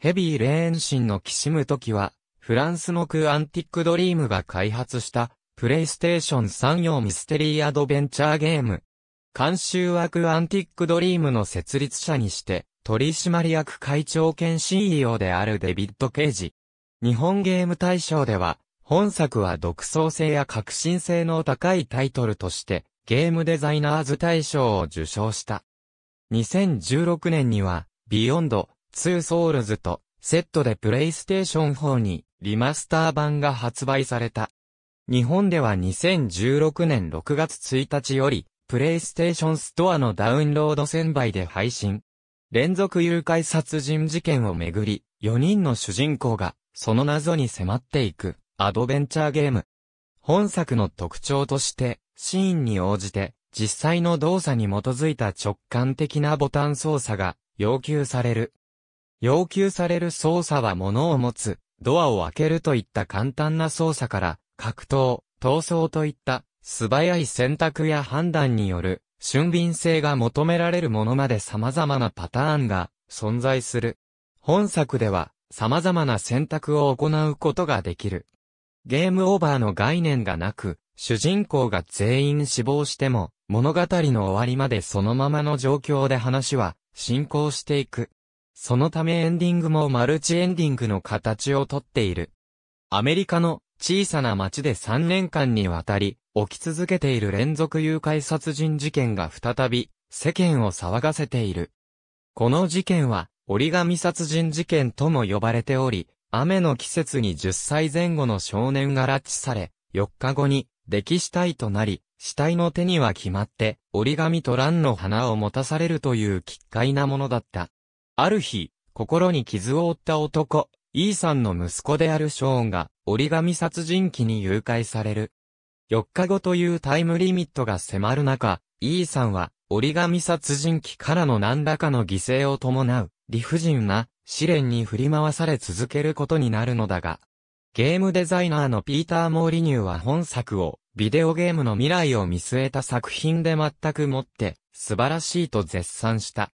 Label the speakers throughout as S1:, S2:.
S1: ヘビーレーンシンのきしむときは、フランスのクアンティックドリームが開発した、プレイステーション3用ミステリーアドベンチャーゲーム。監修はクアンティックドリームの設立者にして、取締役会長兼 CEO であるデビッド・ケイジ。日本ゲーム大賞では、本作は独創性や革新性の高いタイトルとして、ゲームデザイナーズ大賞を受賞した。2016年には、ビヨンド、2ソウルズとセットでプレイステーション4にリマスター版が発売された。日本では2016年6月1日より、プレイステーションストアのダウンロード1000倍で配信。連続誘拐殺人事件をめぐり、4人の主人公が、その謎に迫っていく、アドベンチャーゲーム。本作の特徴として、シーンに応じて、実際の動作に基づいた直感的なボタン操作が、要求される。要求される操作は物を持つ、ドアを開けるといった簡単な操作から、格闘、闘争といった素早い選択や判断による俊敏性が求められるものまで様々なパターンが存在する。本作では様々な選択を行うことができる。ゲームオーバーの概念がなく、主人公が全員死亡しても、物語の終わりまでそのままの状況で話は進行していく。そのためエンディングもマルチエンディングの形をとっている。アメリカの小さな町で3年間にわたり、起き続けている連続誘拐殺人事件が再び、世間を騒がせている。この事件は、折り紙殺人事件とも呼ばれており、雨の季節に10歳前後の少年が拉致され、4日後に、溺死体となり、死体の手には決まって、折り紙と蘭の花を持たされるという奇怪なものだった。ある日、心に傷を負った男、E さんの息子であるショーンが折り紙殺人鬼に誘拐される。4日後というタイムリミットが迫る中、E さんは折り紙殺人鬼からの何らかの犠牲を伴う理不尽な試練に振り回され続けることになるのだが、ゲームデザイナーのピーター・モーリニューは本作をビデオゲームの未来を見据えた作品で全くもって素晴らしいと絶賛した。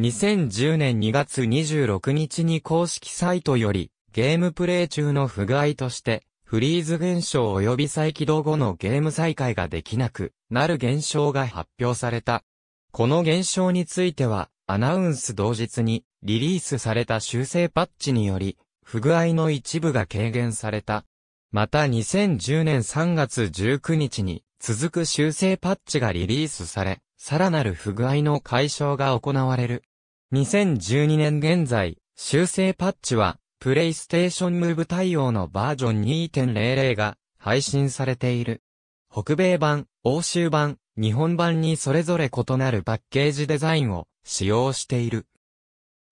S1: 2010年2月26日に公式サイトより、ゲームプレイ中の不具合として、フリーズ現象及び再起動後のゲーム再開ができなくなる現象が発表された。この現象については、アナウンス同日にリリースされた修正パッチにより、不具合の一部が軽減された。また2010年3月19日に続く修正パッチがリリースされ、さらなる不具合の解消が行われる2012年現在、修正パッチは、プレイステーションムーブ対応のバージョン2.00が配信されている。北米版、欧州版、日本版にそれぞれ異なるパッケージデザインを使用している。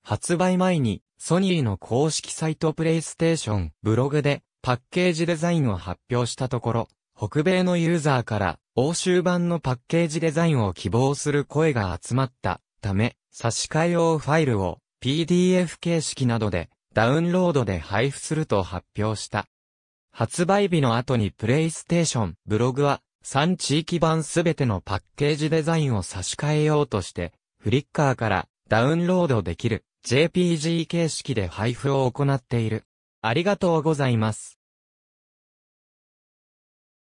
S1: 発売前に、ソニーの公式サイトプレイステーションブログでパッケージデザインを発表したところ、北米のユーザーから欧州版のパッケージデザインを希望する声が集まったため、差し替え用ファイルを PDF 形式などでダウンロードで配布すると発表した。発売日の後にプレイステーション、ブログは3地域版すべてのパッケージデザインを差し替えようとして、フリッカーからダウンロードできる JPG 形式で配布を行っている。ありがとうございます。